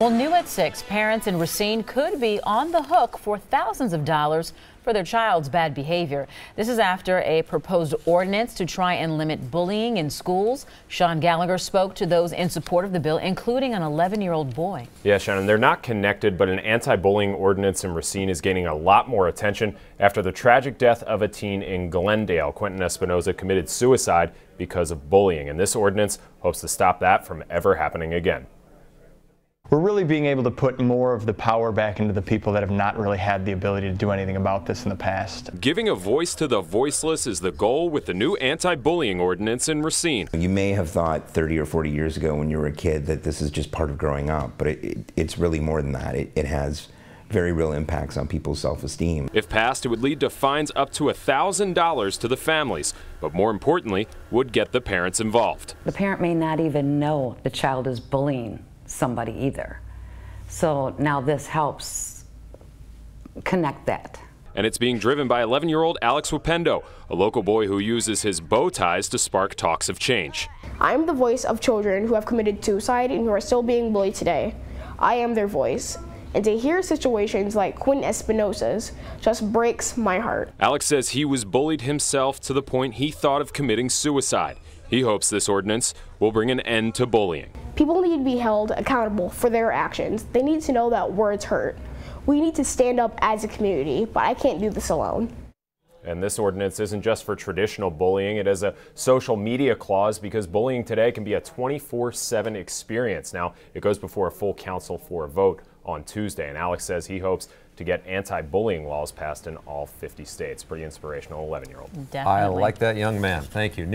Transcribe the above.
Well, new at 6, parents in Racine could be on the hook for thousands of dollars for their child's bad behavior. This is after a proposed ordinance to try and limit bullying in schools. Sean Gallagher spoke to those in support of the bill, including an 11-year-old boy. Yeah, Shannon, they're not connected, but an anti-bullying ordinance in Racine is gaining a lot more attention after the tragic death of a teen in Glendale. Quentin Espinoza committed suicide because of bullying, and this ordinance hopes to stop that from ever happening again we're really being able to put more of the power back into the people that have not really had the ability to do anything about this in the past. Giving a voice to the voiceless is the goal with the new anti-bullying ordinance in Racine. You may have thought 30 or 40 years ago when you were a kid that this is just part of growing up, but it, it, it's really more than that. It, it has very real impacts on people's self-esteem. If passed, it would lead to fines up to $1,000 to the families, but more importantly, would get the parents involved. The parent may not even know the child is bullying somebody either. So now this helps connect that. And it's being driven by 11 year old Alex Wapendo, a local boy who uses his bow ties to spark talks of change. I'm the voice of children who have committed suicide and who are still being bullied today. I am their voice and to hear situations like Quinn Espinosa's just breaks my heart. Alex says he was bullied himself to the point he thought of committing suicide. He hopes this ordinance will bring an end to bullying. People need to be held accountable for their actions. They need to know that words hurt. We need to stand up as a community, but I can't do this alone. And this ordinance isn't just for traditional bullying, it has a social media clause because bullying today can be a 24 7 experience. Now, it goes before a full council for a vote on Tuesday, and Alex says he hopes to get anti-bullying laws passed in all 50 states. Pretty inspirational 11-year-old. I like that young man. Thank you. New